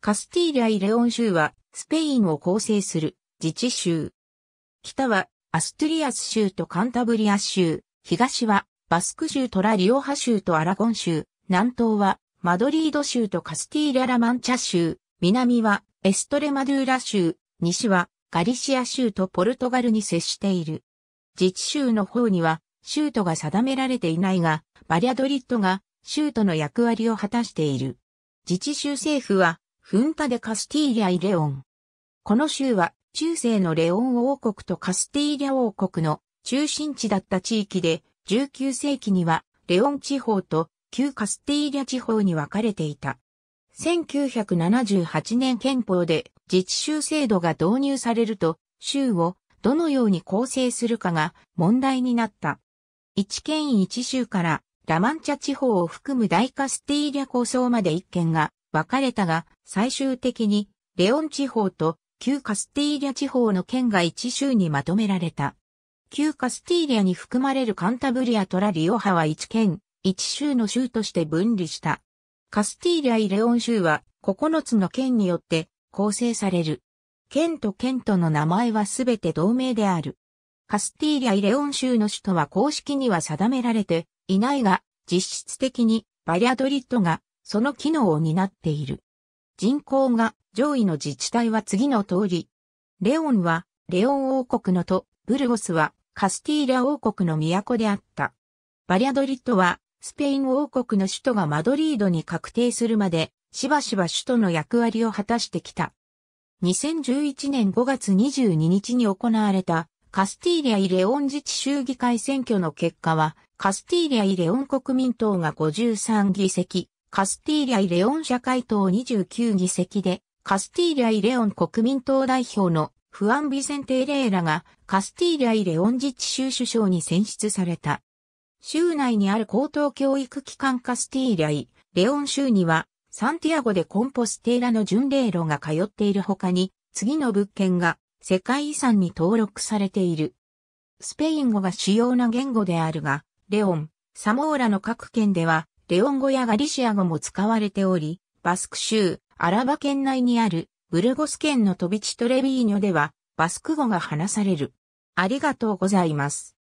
カスティーリャイ・レオン州は、スペインを構成する自治州。北は、アストゥリアス州とカンタブリア州、東は、バスク州とラリオハ州とアラゴン州、南東は、マドリード州とカスティーリャ・ラ・マンチャ州、南は、エストレマドゥーラ州、西は、ガリシア州とポルトガルに接している。自治州の方には、州都が定められていないが、バリアドリッドが州都の役割を果たしている。自治州政府は、噴火でカスティーリャ・イ・レオン。この州は中世のレオン王国とカスティーリャ王国の中心地だった地域で、19世紀にはレオン地方と旧カスティーリャ地方に分かれていた。1978年憲法で自治州制度が導入されると、州をどのように構成するかが問題になった。一県一州からラマンチャ地方を含む大カスティーリャ構想まで一県が分かれたが、最終的にレオン地方と旧カスティーリャ地方の県が一州にまとめられた。旧カスティーリャに含まれるカンタブリアとラリオ派は一県、一州の州として分離した。カスティーリャイレオン州は9つの県によって構成される。県と県との名前はすべて同名である。カスティーリャイレオン州の首都は公式には定められていないが、実質的にバリアドリッドがその機能を担っている。人口が上位の自治体は次の通り。レオンは、レオン王国の都、ブルゴスは、カスティーリャ王国の都であった。バリアドリッドは、スペイン王国の首都がマドリードに確定するまで、しばしば首都の役割を果たしてきた。2011年5月22日に行われたカスティーリャ・イ・レオン自治州議会選挙の結果は、カスティーリャ・イ・レオン国民党が53議席、カスティーリャイ・レオン社会党29議席で、カスティーリャイ・レオン国民党代表のフアン・ビセンテ・レーラがカスティーリャイ・レオン自治州首相に選出された。州内にある高等教育機関カスティーリャイ・レオン州には、サンティアゴでコンポステーラの巡礼路が通っている他に、次の物件が世界遺産に登録されている。スペイン語が主要な言語であるが、レオン、サモーラの各県ではレオン語やガリシア語も使われており、バスク州、アラバ県内にあるブルゴス県の飛び地トレビーニョでは、バスク語が話される。ありがとうございます。